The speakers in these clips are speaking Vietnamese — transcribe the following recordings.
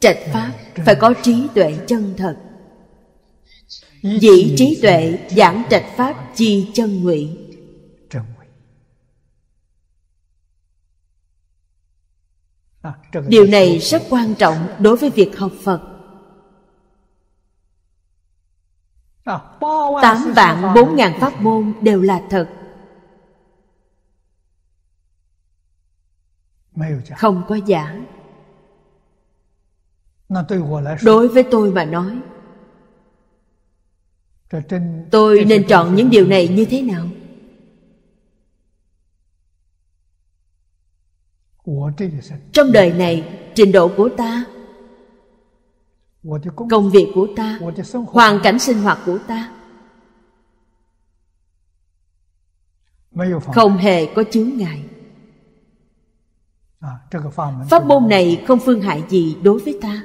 trạch pháp phải có trí tuệ chân thật dĩ trí tuệ giảng trạch pháp chi chân nguyện điều này rất quan trọng đối với việc học phật tám vạn bốn ngàn pháp môn đều là thật không có giả đối với tôi mà nói tôi nên chọn những điều này như thế nào trong đời này trình độ của ta công việc của ta hoàn cảnh sinh hoạt của ta không hề có chướng ngại à, pháp môn này không phương hại gì đối với ta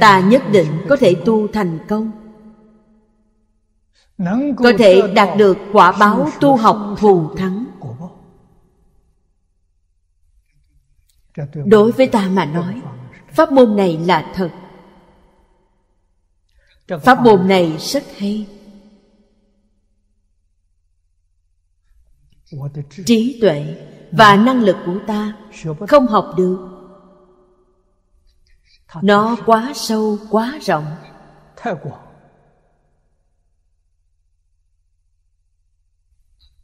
ta nhất định có thể tu thành công có thể đạt được quả báo tu học thù thắng đối với ta mà nói pháp môn này là thật pháp môn này rất hay trí tuệ và năng lực của ta không học được nó quá sâu quá rộng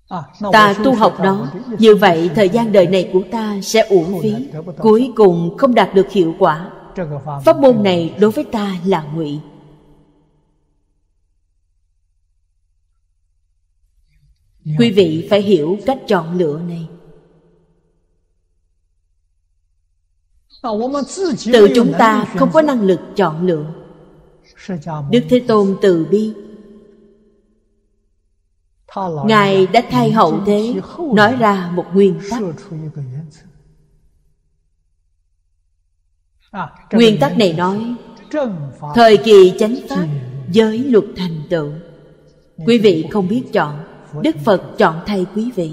à, ta tu học nó như vậy thời gian đời này của ta sẽ uổng phí cuối cùng không đạt được hiệu quả pháp môn này đối với ta là ngụy quý vị phải hiểu cách chọn lựa này tự chúng ta không có năng lực chọn lựa đức thế tôn từ bi ngài đã thay hậu thế nói ra một nguyên tắc nguyên tắc này nói thời kỳ chánh pháp giới luật thành tựu quý vị không biết chọn đức phật chọn thay quý vị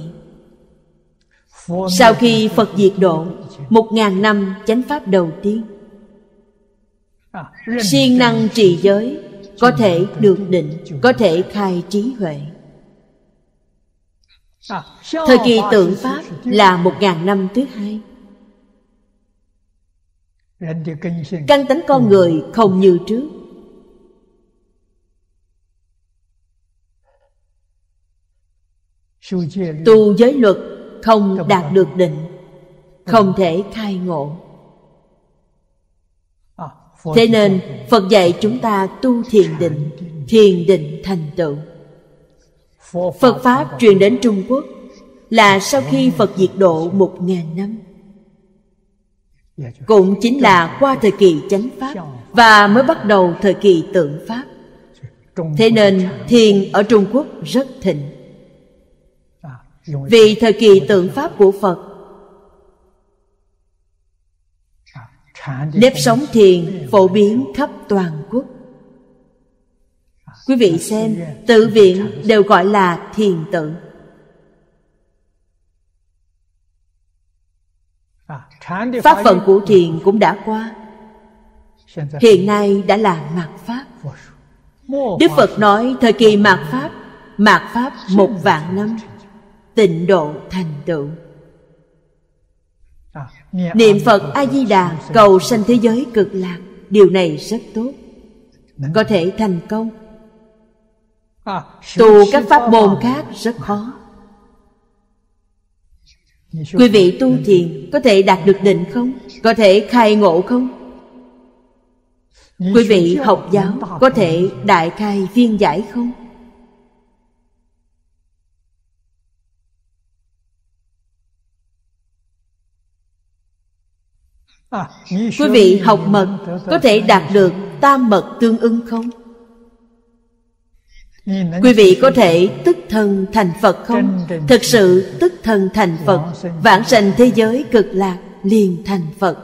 sau khi Phật diệt độ Một ngàn năm chánh pháp đầu tiên siêng năng trì giới Có thể được định Có thể khai trí huệ Thời kỳ tượng Pháp là một ngàn năm thứ hai Căn tính con người không như trước Tu giới luật không đạt được định ừ. không thể khai ngộ à, thế nên phật dạy chúng ta tu thiền định thiền định thành tựu phật pháp truyền đến trung quốc là sau khi phật diệt độ một ngàn năm dạ, cũng chính là qua thời kỳ chánh pháp và mới bắt đầu thời kỳ tượng pháp thế nên thiền ở trung quốc rất thịnh vì thời kỳ tượng pháp của phật nếp sống thiền phổ biến khắp toàn quốc quý vị xem tự viện đều gọi là thiền tự pháp phận của thiền cũng đã qua hiện nay đã là mạt pháp đức phật nói thời kỳ mạt pháp mạt pháp một vạn năm tịnh độ thành tựu à, niệm phật a di đà cầu sanh thế giới cực lạc điều này rất tốt có thể thành công à, tu các pháp môn khác rất khó quý vị tu thiền có thể đạt được định không có thể khai ngộ không quý vị học giáo có thể đại khai viên giải không quý vị học mật có thể đạt được tam mật tương ưng không quý vị có thể tức thân thành phật không thực sự tức thân thành phật vãng sanh thế giới cực lạc liền thành phật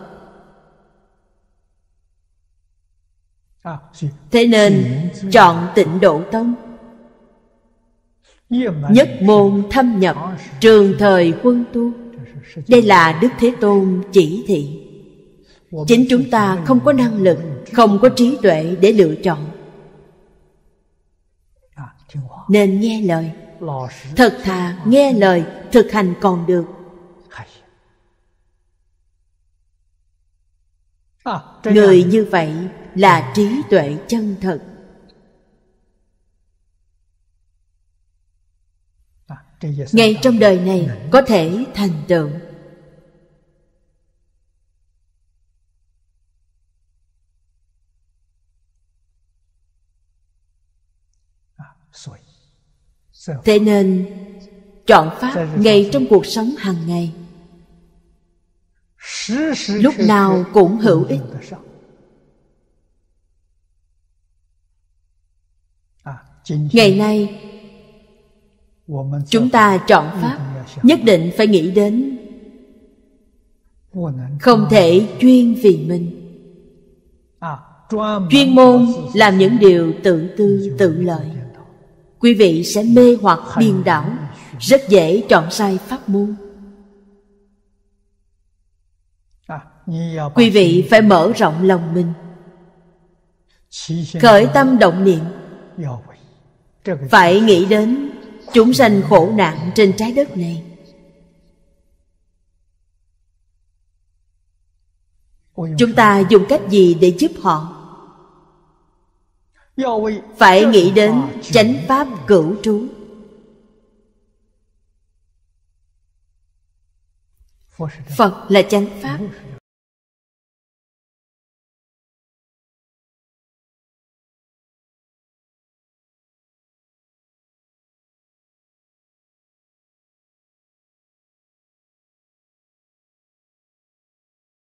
thế nên chọn tịnh độ tông nhất môn thâm nhập trường thời quân tu đây là đức thế tôn chỉ thị chính chúng ta không có năng lực không có trí tuệ để lựa chọn nên nghe lời thật thà nghe lời thực hành còn được người như vậy là trí tuệ chân thật ngay trong đời này có thể thành tựu thế nên chọn pháp ngay trong cuộc sống hàng ngày lúc nào cũng hữu ích à, ngày nay chúng ta chọn pháp nhất định phải nghĩ đến không thể chuyên vì mình à, chuyên môn làm những điều tự tư tự lợi quý vị sẽ mê hoặc điên đảo rất dễ chọn sai pháp môn à, à, quý vị phải mở rộng lòng mình khởi tâm động niệm phải nghĩ đến chúng sanh khổ nạn trên trái đất này chúng ta dùng cách gì để giúp họ phải nghĩ đến chánh pháp cửu trú phật là chánh pháp